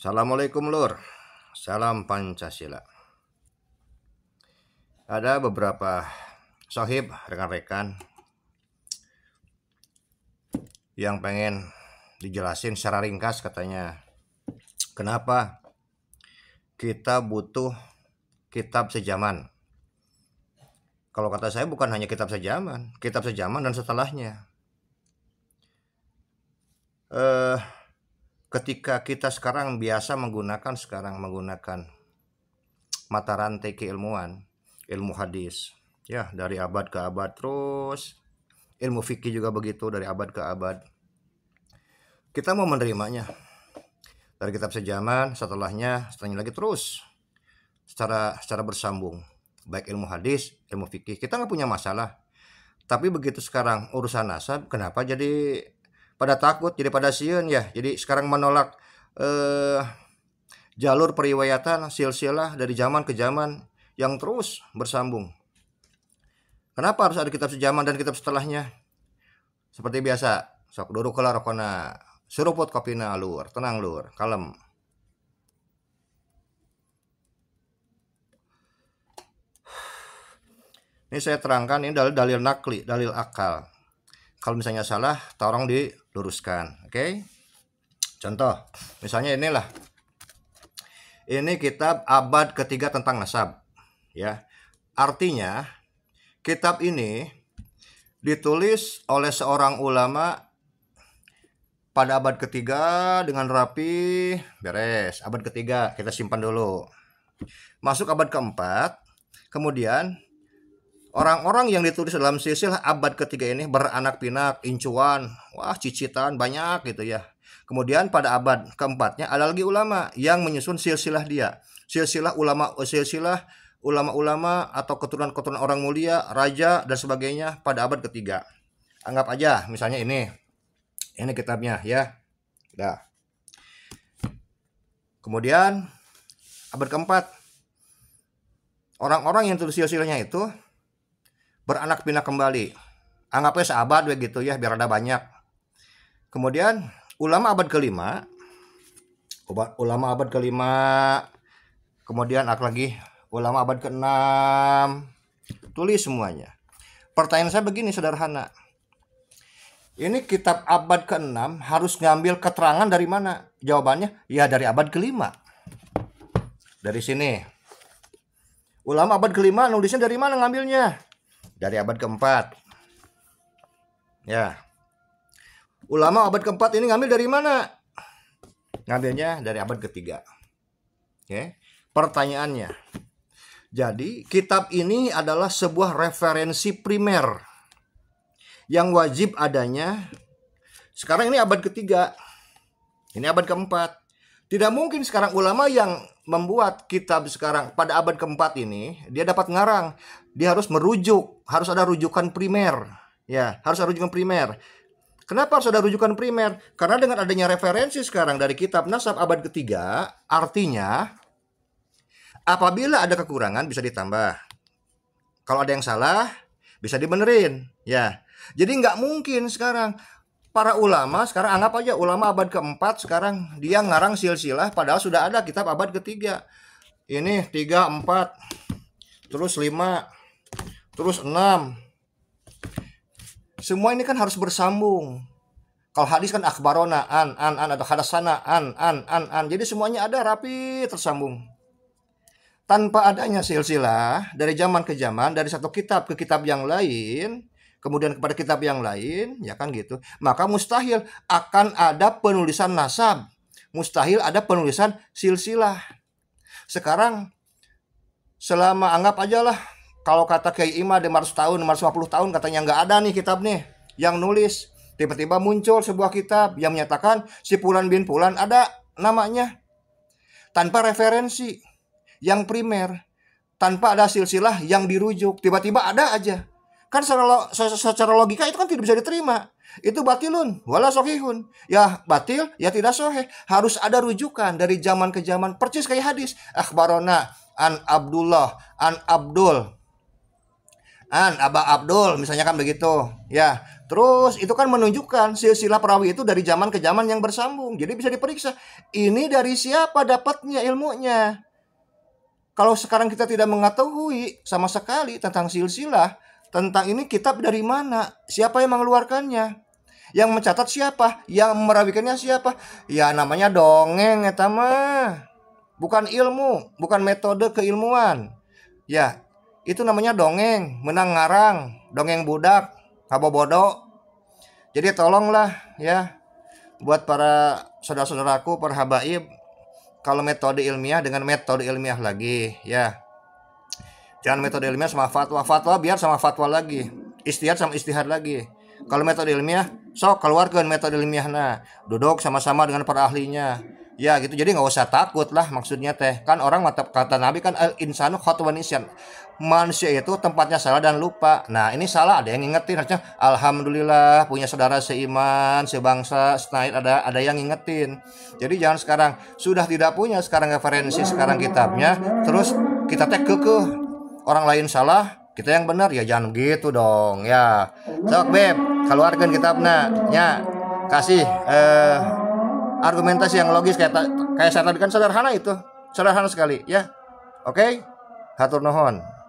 Assalamualaikum Lur. Salam Pancasila. Ada beberapa sohib rekan-rekan yang pengen dijelasin secara ringkas katanya kenapa kita butuh kitab sejaman. Kalau kata saya bukan hanya kitab sejaman, kitab sejaman dan setelahnya. Eh uh, ketika kita sekarang biasa menggunakan sekarang menggunakan mata rantai keilmuan ilmu hadis ya dari abad ke abad terus ilmu fikih juga begitu dari abad ke abad kita mau menerimanya dari kitab sejaman setelahnya setelahnya lagi terus secara secara bersambung baik ilmu hadis ilmu fikih kita nggak punya masalah tapi begitu sekarang urusan nasab kenapa jadi pada takut jadi pada siun ya jadi sekarang menolak eh, jalur periwayatan silsilah dari zaman ke zaman yang terus bersambung kenapa harus ada kitab sejaman dan kitab setelahnya seperti biasa sok dulu kelar kona, seruput kopina lur tenang lur kalem ini saya terangkan ini dalil dalil nakli dalil akal kalau misalnya salah tolong diluruskan oke okay? contoh misalnya inilah ini kitab abad ketiga tentang nasab ya artinya kitab ini ditulis oleh seorang ulama pada abad ketiga dengan rapi beres abad ketiga kita simpan dulu masuk abad keempat kemudian Orang-orang yang ditulis dalam silsilah abad ketiga ini beranak pinak, incuan, wah cicitan banyak gitu ya. Kemudian pada abad keempatnya ada lagi ulama yang menyusun silsilah dia. Silsilah ulama silsilah ulama-ulama atau keturunan-keturunan orang mulia, raja dan sebagainya pada abad ketiga. Anggap aja misalnya ini. Ini kitabnya ya. Dah. Kemudian abad keempat orang-orang yang tulis silsilahnya itu beranak pinak kembali. Anggapnya seabad begitu ya, ya biar ada banyak. Kemudian ulama abad kelima ulama abad kelima kemudian ak lagi ulama abad keenam tulis semuanya pertanyaan saya begini sederhana ini kitab abad ke-6 harus ngambil keterangan dari mana? Jawabannya ya dari abad ke-5. Dari sini. Ulama abad ke-5 nulisnya dari mana ngambilnya? dari abad keempat. Ya. Ulama abad keempat ini ngambil dari mana? Ngambilnya dari abad ketiga. Oke. Ya. Pertanyaannya. Jadi, kitab ini adalah sebuah referensi primer yang wajib adanya. Sekarang ini abad ketiga. Ini abad keempat. Tidak mungkin sekarang ulama yang membuat kitab sekarang pada abad keempat ini dia dapat ngarang dia harus merujuk harus ada rujukan primer ya harus ada rujukan primer kenapa harus ada rujukan primer karena dengan adanya referensi sekarang dari kitab nasab abad ketiga artinya apabila ada kekurangan bisa ditambah kalau ada yang salah bisa dibenerin ya jadi nggak mungkin sekarang para ulama sekarang anggap aja ulama abad keempat sekarang dia ngarang silsilah padahal sudah ada kitab abad ketiga ini tiga empat terus lima terus enam semua ini kan harus bersambung kalau hadis kan akbarona an an an atau hadasana an an an an jadi semuanya ada rapi tersambung tanpa adanya silsilah dari zaman ke zaman dari satu kitab ke kitab yang lain kemudian kepada kitab yang lain, ya kan gitu. Maka mustahil akan ada penulisan nasab, mustahil ada penulisan silsilah. Sekarang selama anggap aja lah kalau kata Kiai Ima 500 tahun, 550 tahun katanya nggak ada nih kitab nih yang nulis. Tiba-tiba muncul sebuah kitab yang menyatakan si Pulan bin Pulan ada namanya tanpa referensi yang primer, tanpa ada silsilah yang dirujuk. Tiba-tiba ada aja. Kan secara, secara logika itu kan tidak bisa diterima. Itu batilun, wala sohihun. Ya batil, ya tidak soheh. Harus ada rujukan dari zaman ke zaman. Persis kayak hadis. Akhbarona an Abdullah, an Abdul. An Aba Abdul, misalnya kan begitu. Ya, Terus itu kan menunjukkan silsilah perawi itu dari zaman ke zaman yang bersambung. Jadi bisa diperiksa ini dari siapa dapatnya ilmunya. Kalau sekarang kita tidak mengetahui sama sekali tentang silsilah, tentang ini kitab dari mana? Siapa yang mengeluarkannya? Yang mencatat siapa? Yang merawikannya siapa? Ya namanya dongeng ya mah. Bukan ilmu, bukan metode keilmuan. Ya, itu namanya dongeng, menang ngarang, dongeng budak, kabobodo. Jadi tolonglah ya buat para saudara-saudaraku, para habaib kalau metode ilmiah dengan metode ilmiah lagi ya Jangan metode ilmiah sama fatwa. Fatwa biar sama fatwa lagi. Istihad sama istihad lagi. Kalau metode ilmiah, sok keluarkan metode ilmiah nah. Duduk sama-sama dengan para ahlinya. Ya gitu. Jadi nggak usah takut lah maksudnya teh. Kan orang mata kata Nabi kan al insanu khotwan Manusia itu tempatnya salah dan lupa. Nah, ini salah ada yang ingetin. harusnya alhamdulillah punya saudara seiman, sebangsa, senaid ada ada yang ingetin. Jadi jangan sekarang sudah tidak punya sekarang referensi sekarang kitabnya terus kita teh kekeh orang lain salah kita yang benar ya jangan gitu dong ya sok beb keluarkan kita ya kasih eh, argumentasi yang logis kayak kayak saya tadi kan sederhana itu sederhana sekali ya oke okay? hatur nuhun